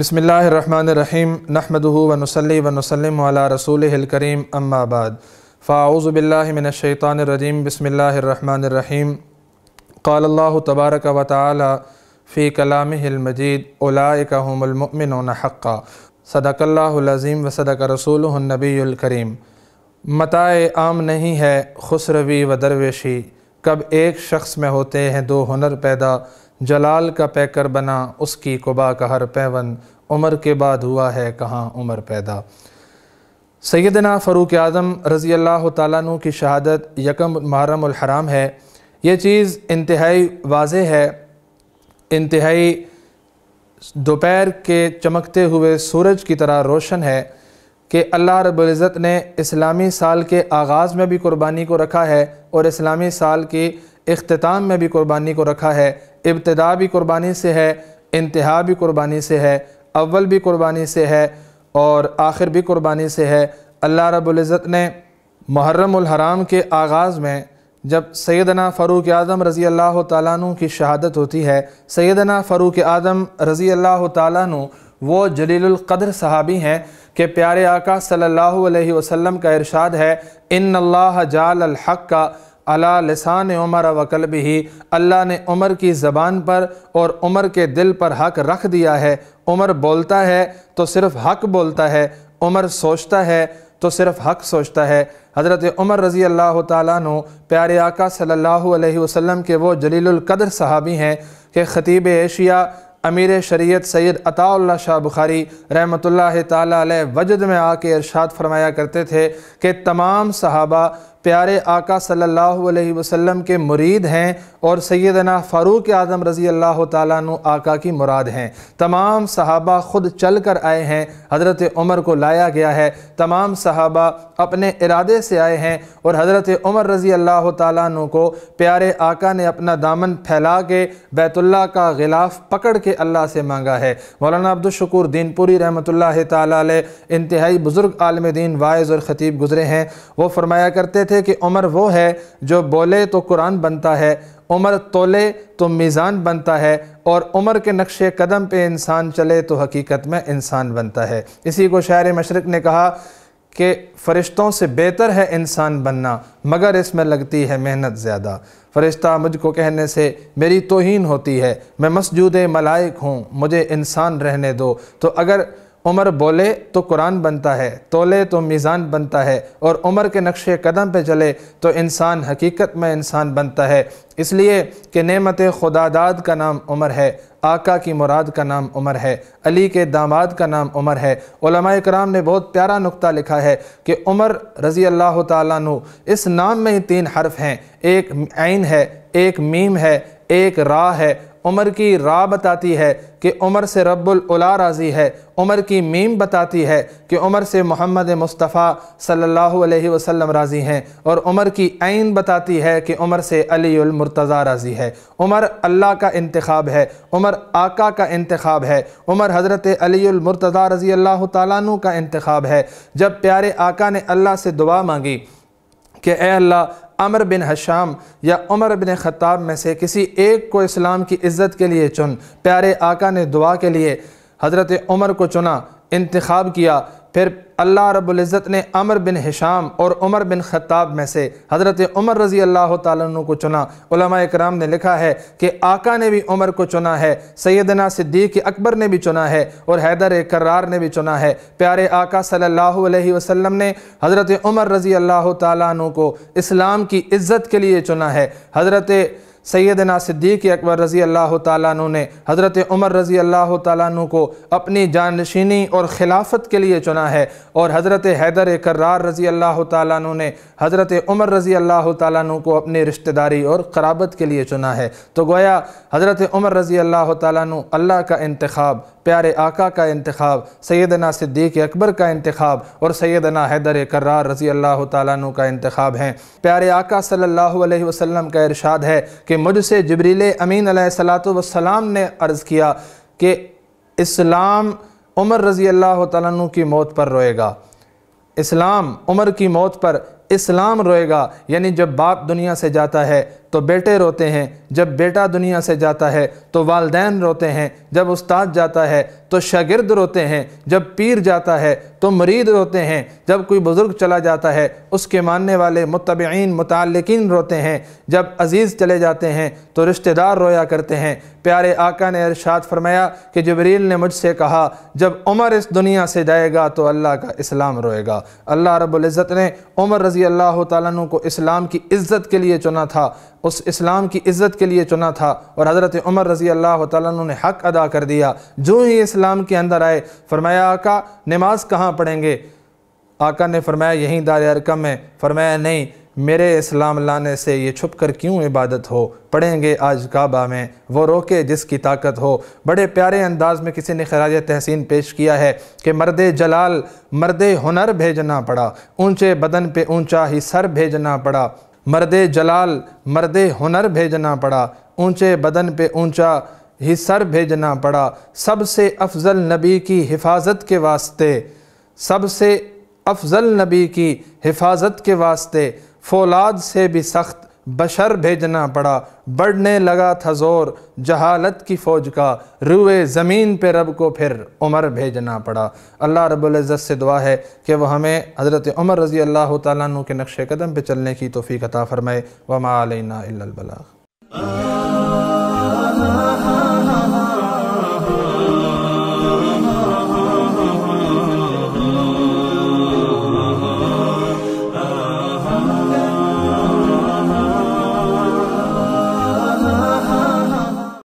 بسم اللہ الرحمن الرحیم نحمده و نسلم علی رسوله الكریم اما الکریم فاعوذ باللہ من الشیطان الرجیم بسم اللہ الرحمن الرحیم قال اللہ تبارک و تعالی فی کلامه المجید هم المؤمنون حقا صدق اللہ العظیم و صدق رسوله النبی النبی الکریم عام نہیں ہے خسروی و درویشی کب ایک شخص میں ہوتے ہیں دو ہنر پیدا جلال کا پیکر بنا اس کی کبا کا ہر پیون عمر کے بعد ہوا ہے کہاں عمر پیدا سیدنا فاروق اعظم رضی اللہ تعالیٰ عنہ کی شہادت یکم محرم الحرام ہے یہ چیز انتہائی واضح ہے انتہائی دوپہر کے چمکتے ہوئے سورج کی طرح روشن ہے کہ اللہ رب العزت نے اسلامی سال کے آغاز میں بھی قربانی کو رکھا ہے اور اسلامی سال کی اختتام میں بھی قربانی کو رکھا ہے ابتدا بھی قربانی سے ہے انتہا بھی قربانی سے ہے اول بھی قربانی سے ہے اور آخر بھی قربانی سے ہے اللہ رب العزت نے محرم الحرام کے آغاز میں جب سیدنا فاروق اعظم رضی اللہ تعالیٰ عنہ کی شہادت ہوتی ہے سیدنا فاروق اعظم رضی اللہ تعالیٰ عنہ وہ جلیل القدر صحابی ہیں کہ پیارے آقا صلی اللہ علیہ وسلم کا ارشاد ہے ان اللہ جعل الحق کا علا لسان و قلب ہی اللہ نے عمر کی زبان پر اور عمر کے دل پر حق رکھ دیا ہے عمر بولتا ہے تو صرف حق بولتا ہے عمر سوچتا ہے تو صرف حق سوچتا ہے حضرت عمر رضی اللہ تعالیٰ نو پیارے آقا صلی اللہ علیہ وسلم کے وہ جلیل القدر صحابی ہیں کہ خطیب ایشیا امیر شریعت سید عطا اللہ شاہ بخاری رحمۃ اللہ تعالیٰ علیہ وجد میں آ کے ارشاد فرمایا کرتے تھے کہ تمام صحابہ پیارے آقا صلی اللہ علیہ وسلم کے مرید ہیں اور سیدنا فاروق اعظم رضی اللہ تعالیٰ آقا کی مراد ہیں تمام صحابہ خود چل کر آئے ہیں حضرت عمر کو لایا گیا ہے تمام صحابہ اپنے ارادے سے آئے ہیں اور حضرت عمر رضی اللہ تعالیٰ کو پیارے آقا نے اپنا دامن پھیلا کے بیت اللہ کا غلاف پکڑ کے اللہ سے مانگا ہے مولانا عبد الشکور دین پوری رحمۃ اللہ تعالیٰ انتہائی بزرگ عالم دین وائز خطیب گزرے ہیں وہ فرمایا کرتے تھے کہ عمر وہ ہے جو بولے تو قرآن بنتا ہے عمر تولے تو میزان بنتا ہے اور عمر کے نقش قدم پہ انسان چلے تو حقیقت میں انسان بنتا ہے اسی کو شاعر مشرق نے کہا کہ فرشتوں سے بہتر ہے انسان بننا مگر اس میں لگتی ہے محنت زیادہ فرشتہ مجھ کو کہنے سے میری توہین ہوتی ہے میں مسجود ملائک ہوں مجھے انسان رہنے دو تو اگر عمر بولے تو قرآن بنتا ہے تولے تو میزان بنتا ہے اور عمر کے نقش قدم پہ چلے تو انسان حقیقت میں انسان بنتا ہے اس لیے کہ نعمت خداداد کا نام عمر ہے آقا کی مراد کا نام عمر ہے علی کے داماد کا نام عمر ہے علماء کرام نے بہت پیارا نقطہ لکھا ہے کہ عمر رضی اللہ تعالیٰ نو اس نام میں ہی تین حرف ہیں ایک عین ہے ایک میم ہے ایک راہ ہے عمر کی را بتاتی ہے کہ عمر سے رب العلا راضی ہے عمر کی میم بتاتی ہے کہ عمر سے محمد مصطفیٰ صلی اللہ علیہ وسلم راضی ہیں اور عمر کی عین بتاتی ہے کہ عمر سے علی المرتضی راضی ہے عمر اللہ کا انتخاب ہے عمر آقا کا انتخاب ہے عمر حضرت علی المرتضی رضی اللہ تعالیٰ عنہ کا انتخاب ہے جب پیارے آقا نے اللہ سے دعا مانگی کہ اے اللہ عمر بن حشام یا عمر بن خطاب میں سے کسی ایک کو اسلام کی عزت کے لیے چن پیارے آقا نے دعا کے لیے حضرت عمر کو چنا انتخاب کیا پھر اللہ رب العزت نے عمر بن حشام اور عمر بن خطاب میں سے حضرت عمر رضی اللہ تعالیٰ عنہ کو چنا علماء اکرام نے لکھا ہے کہ آقا نے بھی عمر کو چنا ہے سیدنا صدیق اکبر نے بھی چنا ہے اور حیدر نے بھی چنا ہے پیارے آقا صلی اللہ علیہ وسلم نے حضرت عمر رضی اللہ تعالیٰ عنہ کو اسلام کی عزت کے لیے چنا ہے حضرت سیدنا صدیق اکبر رضی اللہ تعالیٰ عنہ نے حضرت عمر رضی اللہ تعالیٰ عنہ کو اپنی جانشینی اور خلافت کے لیے چنا ہے اور حضرت حیدر رضی اللہ تعالیٰ عنہ نے حضرت عمر رضی اللہ تعالیٰ عنہ کو اپنی رشتہ داری اور قرابت کے لیے چنا ہے تو گویا حضرت عمر رضی اللہ تعالیٰ عنہ اللہ کا انتخاب پیارے آقا کا انتخاب سیدنا صدیق اکبر کا انتخاب اور سیدنا حیدر کرار رضی اللہ تعالیٰ عنہ کا انتخاب ہیں پیارے آقا صلی اللہ علیہ وسلم کا ارشاد ہے کہ مجھ سے جبریل امین علیہ السلام نے عرض کیا کہ اسلام عمر رضی اللہ تعالیٰ عنہ کی موت پر روئے گا اسلام عمر کی موت پر اسلام روئے گا یعنی جب باپ دنیا سے جاتا ہے تو بیٹے روتے ہیں جب بیٹا دنیا سے جاتا ہے تو والدین روتے ہیں جب استاد جاتا ہے تو شاگرد روتے ہیں جب پیر جاتا ہے تو مرید روتے ہیں جب کوئی بزرگ چلا جاتا ہے اس کے ماننے والے متبعین متعلقین روتے ہیں جب عزیز چلے جاتے ہیں تو رشتہ دار رویا کرتے ہیں پیارے آقا نے ارشاد فرمایا کہ جبریل نے مجھ سے کہا جب عمر اس دنیا سے جائے گا تو اللہ کا اسلام روئے گا اللہ رب العزت نے عمر رضی اللہ تعالیٰ کو اسلام کی عزت کے لیے چنا تھا اس اسلام کی عزت کے لیے چنا تھا اور حضرت عمر رضی اللہ تعالیٰ نے حق ادا کر دیا جو ہی اسلام کے اندر آئے فرمایا آقا نماز کہاں پڑھیں گے آقا نے فرمایا یہیں دار ارکم ہے فرمایا نہیں میرے اسلام لانے سے یہ چھپ کر کیوں عبادت ہو پڑھیں گے آج کعبہ میں وہ روکے جس کی طاقت ہو بڑے پیارے انداز میں کسی نے خراج تحسین پیش کیا ہے کہ مرد جلال مرد ہنر بھیجنا پڑا اونچے بدن پہ اونچا ہی سر بھیجنا پڑا مرد جلال مرد ہنر بھیجنا پڑا اونچے بدن پہ اونچا ہی سر بھیجنا پڑا سب سے افضل نبی کی حفاظت کے واسطے سب سے افضل نبی کی حفاظت کے واسطے فولاد سے بھی سخت بشر بھیجنا پڑا بڑھنے لگا تھا زور جہالت کی فوج کا روئے زمین پہ رب کو پھر عمر بھیجنا پڑا اللہ رب العزت سے دعا ہے کہ وہ ہمیں حضرت عمر رضی اللہ تعالیٰ عنہ کے نقش قدم پہ چلنے کی توفیق عطا فرمائے و مالینہ البل